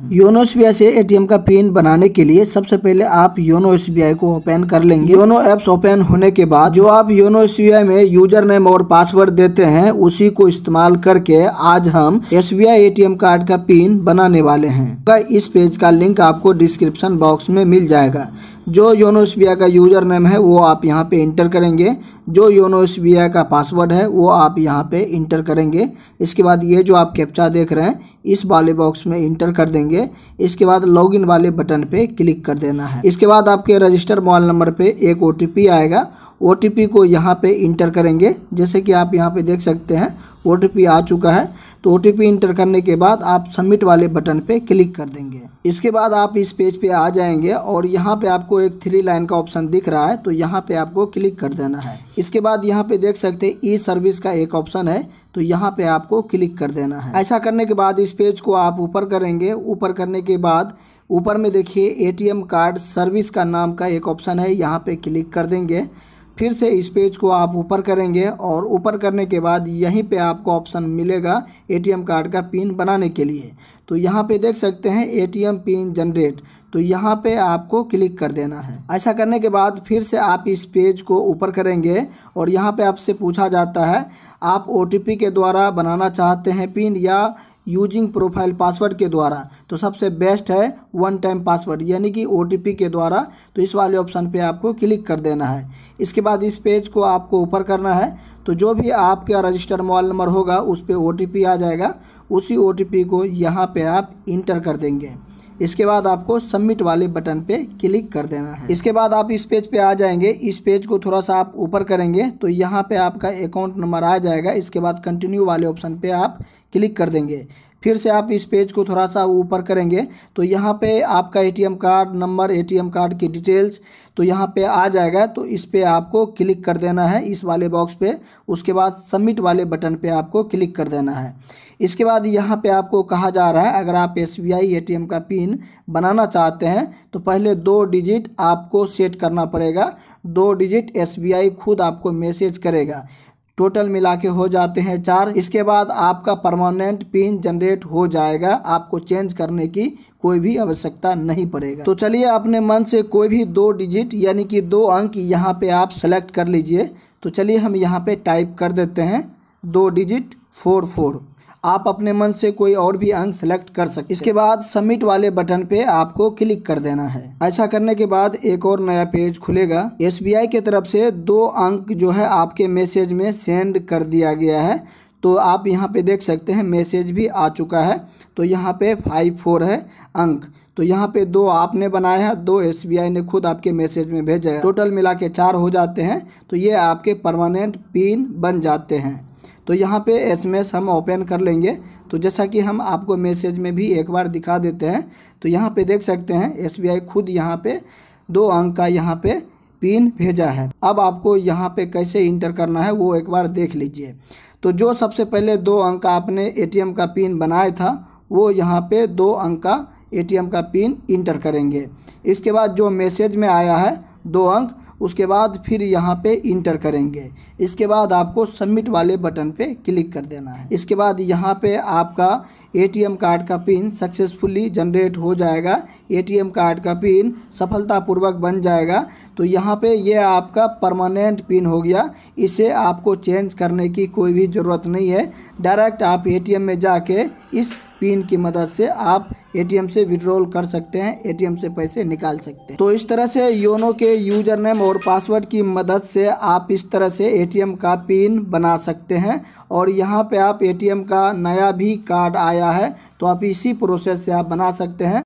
हम्म। YONO S से ATM का PIN बनाने के लिए सबसे पहले आप योनो एस को ओपन कर लेंगे योनो ऐप्स ओपन होने के बाद जो आप योनो एस में यूजर नेम और पासवर्ड देते हैं उसी को इस्तेमाल करके आज हम एस एटीएम कार्ड का पिन बनाने वाले हैं इस पेज का लिंक आपको डिस्क्रिप्शन बॉक्स में मिल जाएगा जो योनो एस का यूज़र नेम है वो आप यहाँ पे इंटर करेंगे जो योनो एस का पासवर्ड है वो आप यहाँ पे इंटर करेंगे इसके बाद ये जो आप कैप्चा देख रहे हैं इस वाले बॉक्स में इंटर कर देंगे इसके बाद लॉगिन वाले बटन पे क्लिक कर देना है इसके बाद आपके रजिस्टर मोबाइल नंबर पे एक ओ आएगा ओ को यहाँ पर इंटर करेंगे जैसे कि आप यहाँ पर देख सकते हैं ओ आ चुका है तो ओ इंटर करने के बाद आप सबमिट वाले बटन पे क्लिक कर देंगे इसके बाद आप इस पेज पे आ जाएंगे और यहाँ पे आपको एक थ्री लाइन का ऑप्शन दिख रहा है तो यहाँ पे आपको क्लिक कर देना है इसके बाद यहाँ पे देख सकते हैं ई सर्विस का एक ऑप्शन है तो यहाँ पे आपको क्लिक कर देना है ऐसा करने के बाद इस पेज को आप ऊपर करेंगे ऊपर करने के बाद ऊपर में देखिए ए कार्ड सर्विस का नाम का एक ऑप्शन है यहाँ पे क्लिक कर देंगे फिर से इस पेज को आप ऊपर करेंगे और ऊपर करने के बाद यहीं पे आपको ऑप्शन मिलेगा एटीएम कार्ड का पिन बनाने के लिए तो यहाँ पे देख सकते हैं एटीएम पिन जनरेट तो यहाँ पे आपको क्लिक कर देना है ऐसा करने के बाद फिर से आप इस पेज को ऊपर करेंगे और यहाँ पे आपसे पूछा जाता है आप ओ के द्वारा बनाना चाहते हैं पिन या यूजिंग प्रोफाइल पासवर्ड के द्वारा तो सबसे बेस्ट है वन टाइम पासवर्ड यानी कि ओ के द्वारा तो इस वाले ऑप्शन पे आपको क्लिक कर देना है इसके बाद इस पेज को आपको ऊपर करना है तो जो भी आपका रजिस्टर मोबाइल नंबर होगा उस पर ओ आ जाएगा उसी ओ को यहाँ पर आप इंटर कर देंगे इसके बाद आपको सबमिट वाले बटन पे क्लिक कर देना है इसके बाद आप इस पेज पे आ जाएंगे इस पेज को थोड़ा सा आप ऊपर करेंगे तो यहाँ पे आपका अकाउंट नंबर आ जाएगा इसके बाद कंटिन्यू वाले ऑप्शन पे आप क्लिक कर देंगे फिर से आप इस पेज को थोड़ा सा ऊपर करेंगे तो यहाँ पे आपका ATM card number ATM card की डिटेल्स तो यहाँ पे आ जाएगा तो इस पर आपको क्लिक कर देना है इस वाले बॉक्स पे उसके बाद सबमिट वाले बटन पे आपको क्लिक कर देना है इसके बाद यहाँ पे आपको कहा जा रहा है अगर आप एस बी का पिन बनाना चाहते हैं तो पहले दो डिजिट आपको सेट करना पड़ेगा दो डिजिट एस खुद आपको मैसेज करेगा टोटल मिला के हो जाते हैं चार इसके बाद आपका परमानेंट पिन जनरेट हो जाएगा आपको चेंज करने की कोई भी आवश्यकता नहीं पड़ेगा तो चलिए अपने मन से कोई भी दो डिजिट यानी कि दो अंक यहाँ पे आप सेलेक्ट कर लीजिए तो चलिए हम यहाँ पे टाइप कर देते हैं दो डिजिट फोर फोर आप अपने मन से कोई और भी अंक सेलेक्ट कर सकते इसके बाद सबमिट वाले बटन पे आपको क्लिक कर देना है ऐसा करने के बाद एक और नया पेज खुलेगा एस की तरफ से दो अंक जो है आपके मैसेज में सेंड कर दिया गया है तो आप यहाँ पे देख सकते हैं मैसेज भी आ चुका है तो यहाँ पे फाइव फोर है अंक तो यहाँ पे दो आपने बनाया है दो एस ने खुद आपके मैसेज में भेजा है टोटल मिला के चार हो जाते हैं तो ये आपके परमानेंट पिन बन जाते हैं तो यहाँ पे एस हम ओपन कर लेंगे तो जैसा कि हम आपको मैसेज में भी एक बार दिखा देते हैं तो यहाँ पे देख सकते हैं एसबीआई खुद यहाँ पे दो अंक का यहाँ पे पिन भेजा है अब आपको यहाँ पे कैसे इंटर करना है वो एक बार देख लीजिए तो जो सबसे पहले दो अंक का आपने एम का पिन बनाया था वो यहाँ पे दो अंक का एटीएम का पिन इंटर करेंगे इसके बाद जो मैसेज में आया है दो अंक उसके बाद फिर यहाँ पे इंटर करेंगे इसके बाद आपको सबमिट वाले बटन पे क्लिक कर देना है इसके बाद यहाँ पे आपका एटीएम कार्ड का पिन सक्सेसफुली जनरेट हो जाएगा एटीएम कार्ड का पिन सफलतापूर्वक बन जाएगा तो यहाँ पे ये आपका परमानेंट पिन हो गया इसे आपको चेंज करने की कोई भी ज़रूरत नहीं है डायरेक्ट आप ए में जाके इस पिन की मदद से आप एटीएम से विड्रॉल कर सकते हैं एटीएम से पैसे निकाल सकते हैं तो इस तरह से योनो के यूजर नेम और पासवर्ड की मदद से आप इस तरह से एटीएम का पिन बना सकते हैं और यहाँ पे आप एटीएम का नया भी कार्ड आया है तो आप इसी प्रोसेस से आप बना सकते हैं